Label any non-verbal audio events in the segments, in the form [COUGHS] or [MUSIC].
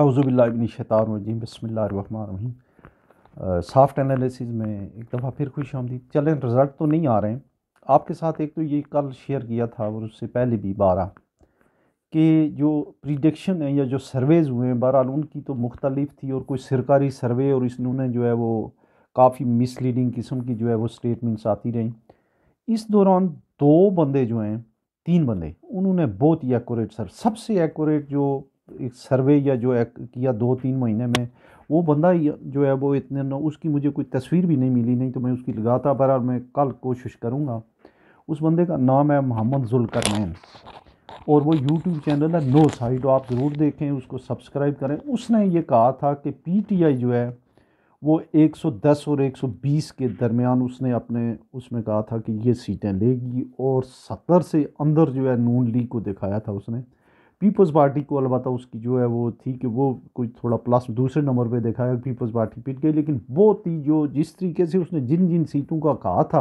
अवज़ुबिल्लाबिनशैतारजीम बसमीम soft analysis में एक दफ़ा फिर खुश आमदी चलें रिज़ल्ट तो नहीं आ रहे हैं आपके साथ एक तो ये कल शेयर किया था और उससे पहले भी बारह कि जो प्रिडिक्शन है या जो सर्वेज़ हुए हैं बहरहाल उनकी तो मुख्तलिफ थी और कोई सरकारी सर्वे और इसने जो है वो काफ़ी मिसलीडिंग किस्म की जो है वो स्टेटमेंट्स आती रहीं इस दौरान दो बंदे जो हैं तीन बंदे उन्होंने बहुत ही एकोरेट सर सबसे एकोरेट जो एक सर्वे या जो एक किया दो तीन महीने में वो बंदा जो है वो इतने न उसकी मुझे कोई तस्वीर भी नहीं मिली नहीं तो मैं उसकी लगाता पर और मैं कल कोशिश करूँगा उस बंदे का नाम है मोहम्मद जुलकरमैन और वो यूट्यूब चैनल है नो साइड आप ज़रूर देखें उसको सब्सक्राइब करें उसने ये कहा था कि पीटीआई जो है वो 110 और 120 के दरमियान उसने अपने उसमें कहा था कि ये सीटें लेगी और सत्तर से अंदर जो है नून लीग को दिखाया था उसने पीपल्स पार्टी को अलबत्ता उसकी जो है वो थी कि वो कोई थोड़ा प्लस दूसरे नंबर पे देखा है पीपल्स पार्टी पिट गई लेकिन वो थी जो जिस तरीके से उसने जिन जिन सीटों का कहा था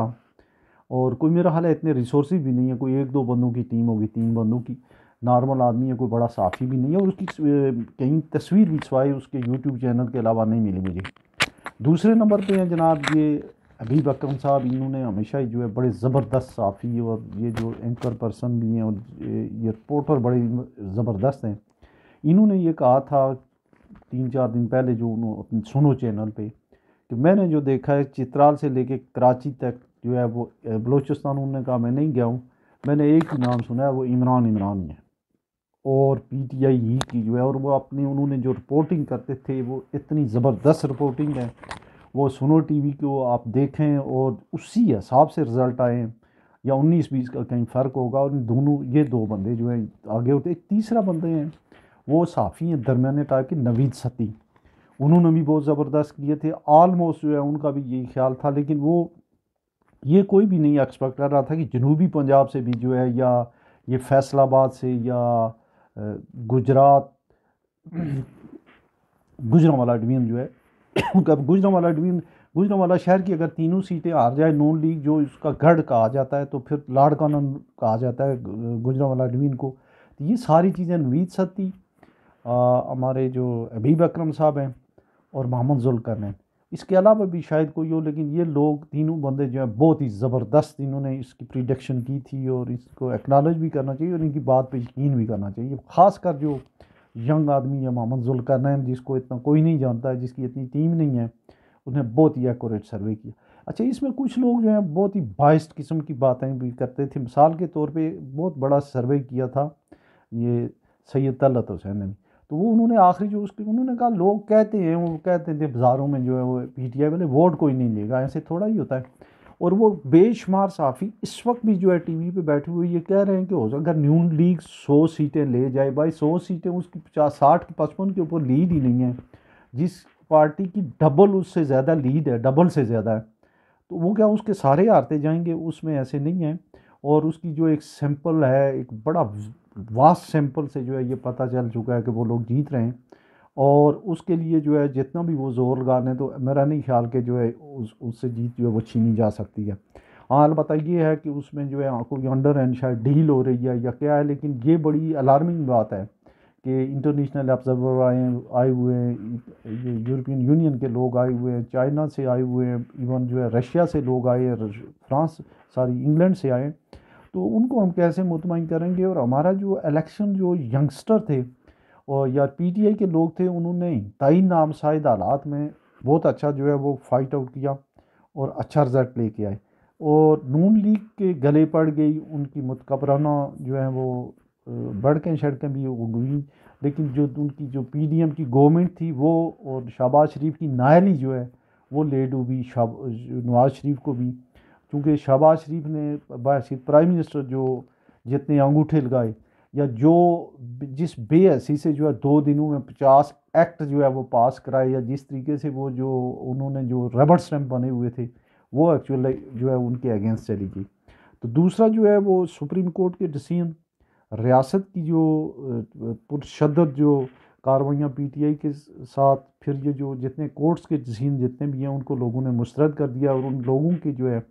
और कोई मेरा हाल है इतने रिसोर्स भी नहीं है कोई एक दो बंदों की टीम होगी तीन बंदों की नॉर्मल आदमी है कोई बड़ा साफ़ी भी नहीं है और उसकी कहीं तस्वीर भी सवाए उसके यूट्यूब चैनल के अलावा नहीं मिली मुझे दूसरे नंबर पे हैं जनाब ये अभी बकरम साहब इन्होंने हमेशा ही जो है बड़े ज़बरदस्त साफ़ी और ये जो एंकर पर्सन भी हैं और ये रिपोर्टर बड़े ज़बरदस्त हैं इन्होंने ये कहा था तीन चार दिन पहले जो उन्होंने अपने सुनो चैनल पे कि मैंने जो देखा है चित्राल से लेके कराची तक जो है वो बलूचिस्तान उन्होंने कहा मैं नहीं गया हूँ मैंने एक ही नाम सुना है वो इमरान इमरान ही है और पी टी आई ही की जो है और वो अपनी उन्होंने जो रिपोर्टिंग करते थे वो इतनी ज़बरदस्त रिपोर्टिंग है वो सुनो टीवी को आप देखें और उसी हिसाब से रिज़ल्ट आए या उन्नीस बीस का कहीं फ़र्क होगा और दोनों ये दो बंदे जो हैं आगे उठे एक तीसरा बंदे हैं वो साफ़ी हैं दरमिया टाइप के नवीद सती उन्होंने भी बहुत ज़बरदस्त किए थे आलमोस्ट जो है उनका भी यही ख्याल था लेकिन वो ये कोई भी नहीं एक्सपेक्ट कर रहा था कि जनूबी पंजाब से भी जो है या ये फैसलाबाद से या गुजरात गुजरा वाला डिवीज़न जो है अब [COUGHS] गुजरावाला डवीन गुजरावाला शहर की अगर तीनों सीटें हार जाए नून लीग जो उसका गढ़ कहा जाता है तो फिर लाड़कान कहा जाता है गुजरावाला डिवीजन को तो ये सारी चीज़ें नवीद सत्ती हमारे जो अबीब अक्रम साहब हैं और मोहम्मद जुल्कर हैं इसके अलावा भी शायद कोई हो लेकिन ये लोग तीनों बंदे जो हैं बहुत ही ज़बरदस्त इन्होंने इसकी प्रिडिक्शन की थी और इसको एक्नॉलेज भी करना चाहिए और इनकी बात पर यकीन भी करना चाहिए ख़ास कर जो यंग आदमी है मोहम्मद जुल्कारनैन जिसको इतना कोई नहीं जानता है जिसकी इतनी टीम नहीं है उसने बहुत ही एकोरेट सर्वे किया अच्छा इसमें कुछ लोग जो हैं बहुत ही बाइस्ड किस्म की बातें भी करते थे मिसाल के तौर पे बहुत बड़ा सर्वे किया था ये सैयद तलत हुसैन ने तो वो उन्होंने आखिरी जो उसके उन्होंने कहा लोग कहते हैं वो कहते थे बाज़ारों में जो है वो पी टी आई वाले वोट कोई नहीं लेगा ऐसे थोड़ा ही होता है और वो बेशुमार साफ़ी इस वक्त भी जो है टी वी पर बैठे हुए ये कह रहे हैं कि हो अगर न्यू लीग सौ सीटें ले जाए भाई सौ सीटें उसकी पचास साठ पचपन के ऊपर लीड ही नहीं है जिस पार्टी की डबल उससे ज़्यादा लीड है डबल से ज़्यादा है तो वो क्या उसके सारे हारते जाएंगे उसमें ऐसे नहीं हैं और उसकी जो एक सैंपल है एक बड़ा वास्ट सैम्पल से जो है ये पता चल चुका है कि वो लोग जीत रहे हैं और उसके लिए जो है जितना भी वो ज़ोर लगा दें तो मेरा नहीं ख्याल कि जो है उस उससे जीत जो है वो छीनी जा सकती है हाँ अलबत् ये है कि उसमें जो है कोई अंडर एंड शायद डील हो रही है या क्या है लेकिन ये बड़ी अलार्मिंग बात है कि इंटरनेशनल ऑब्जर्वर आए आए हुए हैं ये यूरोपियन यूनियन के लोग आए हुए हैं चाइना से आए हुए हैं इवन जो है रशिया से लोग आए हैं फ्रांस सॉरी इंग्लैंड से आए तो उनको हम कैसे मुतमिन करेंगे और हमारा जो इलेक्शन जो यंगस्टर थे और या पीटीआई के लोग थे उन्होंने ताई नाम शायद हालात में बहुत अच्छा जो है वो फाइट आउट किया और अच्छा रिजल्ट लेके आए और नून लीग के गले पड़ गई उनकी मतकबराना जो है वो बढ़कें शड़कें भी हुई लेकिन जो उनकी जो पीडीएम की गवर्नमेंट थी वो और शहबाज शरीफ की नायली जो है वो ले डूबी नवाज शरीफ को भी क्योंकि शहबाज शरीफ ने बासी प्राइम मिनिस्टर जो जितने अंगूठे लगाए या जो जिस बेहसी से जो है दो दिनों में पचास एक्ट जो है वो पास कराए या जिस तरीके से वो जो उन्होंने जो रबड़ स्टैम्प बने हुए थे वो एक्चुअली जो है उनके अगेंस्ट चली गई तो दूसरा जो है वो सुप्रीम कोर्ट के डिसीजन रियासत की जो पुरशद जो कार्रवाइयाँ पी टी आई के साथ फिर ये जो जितने कोर्ट्स के डिसीजन जितने भी हैं उनको लोगों ने मुस्रद कर दिया और उन लोगों के जो है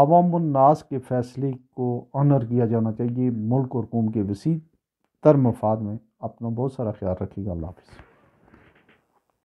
अवामनास के फ़ैसले को ऑनर किया जाना चाहिए मुल्क और कौम के वसी तर मफाद में अपना बहुत सारा ख्याल रखिएगा अल्लाह हाफिज़